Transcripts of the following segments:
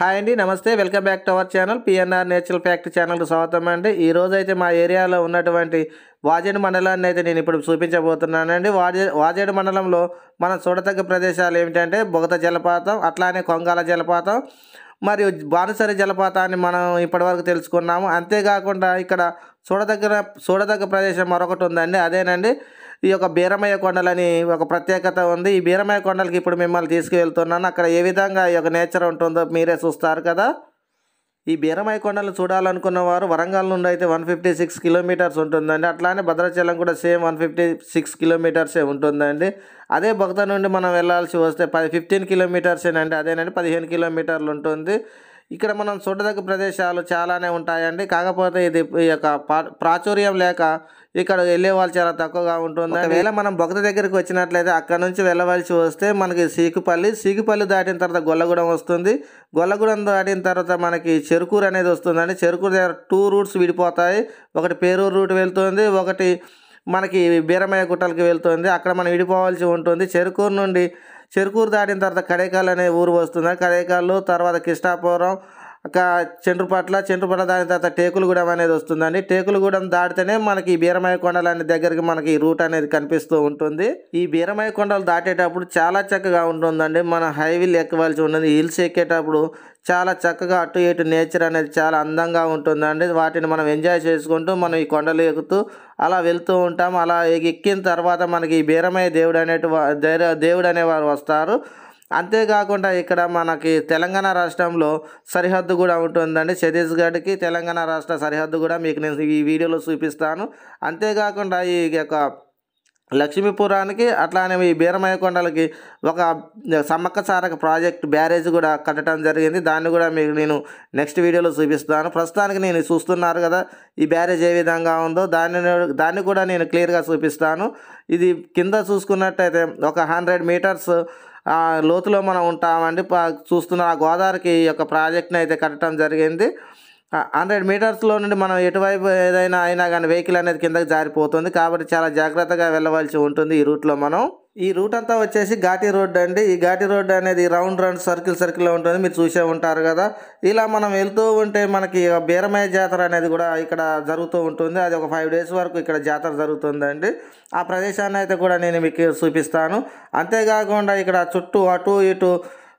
hi అండి నమస్తే welcome back to our channel PNR natural fact ఛానల్కి స్వాగతం అండి ఈ రోజైతే మా ఏరియాలో ఉన్నటువంటి వాజేడు మండలాన్ని అయితే నేను ఇప్పుడు చూపించబోతున్నానండి వాజే వాజేడు మండలంలో మనం చూడతగ్గ ప్రదేశాలు ఏమిటంటే బొగత జలపాతం అట్లానే కొంగాల జలపాతం మరియు బానిసరి జలపాతాన్ని మనం ఇప్పటివరకు తెలుసుకున్నాము అంతేకాకుండా ఇక్కడ చూడదగ్గర చూడదగ్గ ప్రదేశం మరొకటి ఉందండి అదేనండి ఈ యొక్క బీరమయ్య కొండలని ఒక ప్రత్యేకత ఉంది ఈ బీరమయ్య కొండలకి ఇప్పుడు మిమ్మల్ని తీసుకువెళ్తున్నాను అక్కడ ఏ విధంగా ఈ యొక్క నేచర్ ఉంటుందో మీరే చూస్తారు కదా ఈ బీరమయ్య కొండలు చూడాలనుకున్న వారు వరంగల్ నుండి అయితే వన్ ఫిఫ్టీ సిక్స్ కిలోమీటర్స్ ఉంటుందండి అట్లానే భద్రాచలం కూడా సేమ్ వన్ ఫిఫ్టీ సిక్స్ కిలోమీటర్సే ఉంటుందండి అదే భక్త నుండి మనం వెళ్ళాల్సి వస్తే పది ఫిఫ్టీన్ కిలోమీటర్సేనండి అదేనండి పదిహేను కిలోమీటర్లు ఉంటుంది ఇక్కడ మనం చూడదగ్గ ప్రదేశాలు చాలానే ఉంటాయండి కాకపోతే ఇది ఈ యొక్క ప్రాచుర్యం లేక ఇక్కడ వెళ్ళే వాళ్ళు చాలా తక్కువగా ఉంటుంది ఒకవేళ మనం బొగత దగ్గరికి వచ్చినట్లయితే అక్కడ నుంచి వెళ్ళవలసి వస్తే మనకి సీకుపల్లి సీకుపల్లి దాటిన తర్వాత గొల్లగూడెం వస్తుంది గొల్లగూడెం దాటిన తర్వాత మనకి చెరుకూరు అనేది వస్తుందండి చెరుకూరు దగ్గర టూ రూట్స్ విడిపోతాయి ఒకటి పేరూరు రూట్ వెళ్తుంది ఒకటి మనకి బీరమయ్య గుట్టలకి వెళ్తుంది అక్కడ మనం విడిపోవాల్సి ఉంటుంది చెరుకూరు నుండి చెరుకూరు దాటిన తర్వాత కడేకాల్ అనే ఊరు వస్తుంది కడేకాల్లు తర్వాత కృష్ణాపురం ఒక చెండ్రుపట్ల చెండ్రుపట్ల దాని తర్వాత టేకులగూడెం అనేది వస్తుందండి టేకులగూడెం దాటితేనే మనకి ఈ బీరమయ కొండలు అనే దగ్గరికి మనకి రూట్ అనేది కనిపిస్తూ ఉంటుంది ఈ బీరమయ కొండలు దాటేటప్పుడు చాలా చక్కగా ఉంటుందండి మన హైవీలు ఎక్కవలసి ఉంటుంది హిల్స్ ఎక్కేటప్పుడు చాలా చక్కగా అటు ఇటు నేచర్ అనేది చాలా అందంగా ఉంటుందండి వాటిని మనం ఎంజాయ్ చేసుకుంటూ మనం ఈ కొండలు ఎక్కుతూ అలా వెళ్తూ ఉంటాం అలా ఎక్కిన తర్వాత మనకి ఈ బీరమయ దేవుడు అనేటి దేవుడు అనేవారు వస్తారు అంతేకాకుండా ఇక్కడ మనకి తెలంగాణ రాష్ట్రంలో సరిహద్దు కూడా ఉంటుందండి ఛత్తీస్గఢ్కి తెలంగాణ రాష్ట్ర సరిహద్దు కూడా మీకు నేను ఈ వీడియోలో చూపిస్తాను అంతేకాకుండా ఈ యొక్క లక్ష్మీపురానికి అట్లానే ఈ బీరమయ్య కొండలకి ఒక సమ్మక్క సారక ప్రాజెక్ట్ బ్యారేజ్ కూడా కట్టడం జరిగింది దాన్ని కూడా మీకు నేను నెక్స్ట్ వీడియోలో చూపిస్తాను ప్రస్తుతానికి నేను చూస్తున్నారు కదా ఈ బ్యారేజ్ ఏ విధంగా ఉందో దాన్ని దాన్ని కూడా నేను క్లియర్గా చూపిస్తాను ఇది కింద చూసుకున్నట్టయితే ఒక హండ్రెడ్ మీటర్స్ లోతులో మనం ఉంటామండి చూస్తున్న ఆ గోదావరికి ఈ యొక్క ప్రాజెక్ట్ని అయితే కట్టడం జరిగింది హండ్రెడ్ మీటర్స్లో నుండి మనం ఎటువైపు ఏదైనా అయినా కానీ వెహికల్ అనేది కిందకి జారిపోతుంది కాబట్టి చాలా జాగ్రత్తగా వెళ్ళవలసి ఉంటుంది ఈ రూట్లో మనం ఈ రూట్ అంతా వచ్చేసి ఘాటి రోడ్డు అండి ఈ ఘాటి రోడ్డు అనేది రౌండ్ రౌండ్ సర్కిల్ సర్కిల్లో ఉంటుంది మీరు చూసే ఉంటారు కదా ఇలా మనం వెళ్తూ ఉంటే మనకి బీరమయ్య జాతర అనేది కూడా ఇక్కడ జరుగుతూ ఉంటుంది అది ఒక ఫైవ్ డేస్ వరకు ఇక్కడ జాతర జరుగుతుందండి ఆ ప్రదేశాన్ని అయితే కూడా నేను మీకు చూపిస్తాను అంతేకాకుండా ఇక్కడ చుట్టూ అటు ఇటు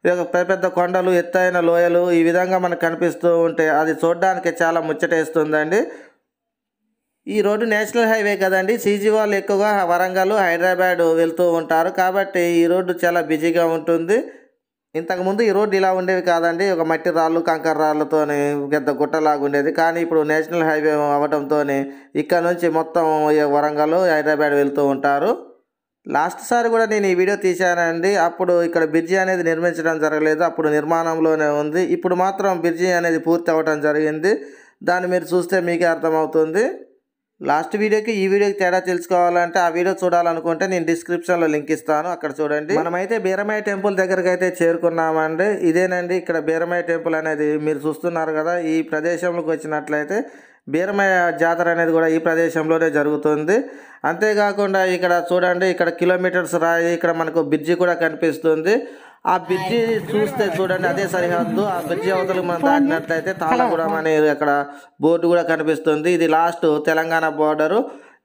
పెద్ద పెద్ద కొండలు ఎత్తైన లోయలు ఈ విధంగా మనకు కనిపిస్తూ ఉంటే అది చూడడానికి చాలా ముచ్చటేస్తుందండి ఈ రోడ్డు నేషనల్ హైవే కదండి సీజీ వాళ్ళు ఎక్కువగా వరంగల్ హైదరాబాద్ వెళ్తూ ఉంటారు కాబట్టి ఈ రోడ్డు చాలా బిజీగా ఉంటుంది ఇంతకుముందు ఈ రోడ్డు ఇలా ఉండేవి కాదండి ఒక మట్టి రాళ్ళు కంకర రాళ్ళతో పెద్ద గుట్టలాగా ఉండేది కానీ ఇప్పుడు నేషనల్ హైవే అవ్వడంతో ఇక్కడ నుంచి మొత్తం వరంగల్ హైదరాబాద్ వెళ్తూ ఉంటారు లాస్ట్ సారి కూడా నేను ఈ వీడియో తీశానండి అప్పుడు ఇక్కడ బ్రిడ్జి అనేది నిర్మించడం జరగలేదు అప్పుడు నిర్మాణంలోనే ఉంది ఇప్పుడు మాత్రం బ్రిడ్జి అనేది పూర్తి అవ్వడం జరిగింది దాన్ని మీరు చూస్తే మీకే అర్థమవుతుంది లాస్ట్ వీడియోకి ఈ వీడియోకి తేడా తెలుసుకోవాలంటే ఆ వీడియో చూడాలనుకుంటే నేను డిస్క్రిప్షన్లో లింక్ ఇస్తాను అక్కడ చూడండి మనమైతే బీరమాయ టెంపుల్ దగ్గరకు అయితే చేరుకున్నామండి ఇదేనండి ఇక్కడ బీరమాయ టెంపుల్ అనేది మీరు చూస్తున్నారు కదా ఈ ప్రదేశంలోకి వచ్చినట్లయితే బీరమాయ జాతర అనేది కూడా ఈ ప్రదేశంలోనే జరుగుతుంది అంతేకాకుండా ఇక్కడ చూడండి ఇక్కడ కిలోమీటర్స్ రాయి ఇక్కడ మనకు బ్రిడ్జి కూడా కనిపిస్తుంది ఆ బ్రిడ్జి చూస్తే చూడండి అదే సరిహద్దు ఆ బ్రిడ్జి అవతలకు మనం దాటినట్లయితే తాళగూడెం అనే అక్కడ బోర్డు కూడా కనిపిస్తుంది ఇది లాస్ట్ తెలంగాణ బోర్డరు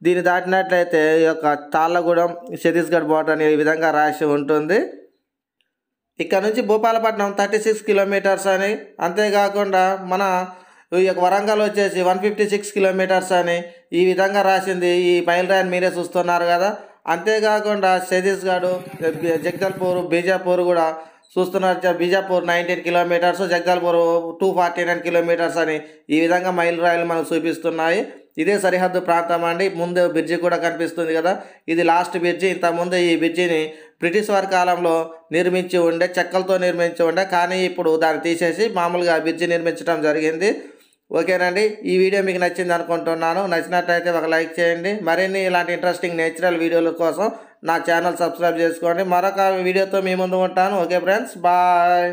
దీన్ని దాటినట్లయితే ఈ యొక్క తాళ్ళగూడెం ఛత్తీస్గఢ్ బోర్డర్ అనే విధంగా రాసి ఉంటుంది ఇక్కడ నుంచి భూపాలపట్నం థర్టీ సిక్స్ కిలోమీటర్స్ అని అంతేకాకుండా మన ఈ యొక్క వరంగల్ వచ్చేసి వన్ ఫిఫ్టీ సిక్స్ కిలోమీటర్స్ అని ఈ విధంగా రాసింది ఈ మైల్ రాయని మీరే చూస్తున్నారు కదా అంతేకాకుండా ఛత్తీస్గఢ్ జగదల్పూర్ బీజాపూర్ కూడా చూస్తున్నారు Bijapur nineteen kilometers Jagdalpur two forty nine kilometers అని ఈ విధంగా మైల్ రాయలు మనకు చూపిస్తున్నాయి ఇదే సరిహద్దు ప్రాంతం అండి ముందు బ్రిడ్జి కూడా కనిపిస్తుంది కదా ఇది లాస్ట్ బ్రిడ్జి ఇంతకుముందు ఈ బ్రిడ్జిని బ్రిటిష్ వారి కాలంలో నిర్మించి ఉండే చెక్కలతో నిర్మించి ఉండే కానీ ఇప్పుడు దాన్ని తీసేసి మామూలుగా బ్రిడ్జి నిర్మించడం జరిగింది ఓకేనండి ఈ వీడియో మీకు నచ్చింది అనుకుంటున్నాను నచ్చినట్లయితే ఒక లైక్ చేయండి మరిన్ని ఇలాంటి ఇంట్రెస్టింగ్ నేచురల్ వీడియోల కోసం నా ఛానల్ సబ్స్క్రైబ్ చేసుకోండి మరొక వీడియోతో మీ ముందు ఉంటాను ఓకే ఫ్రెండ్స్ బాయ్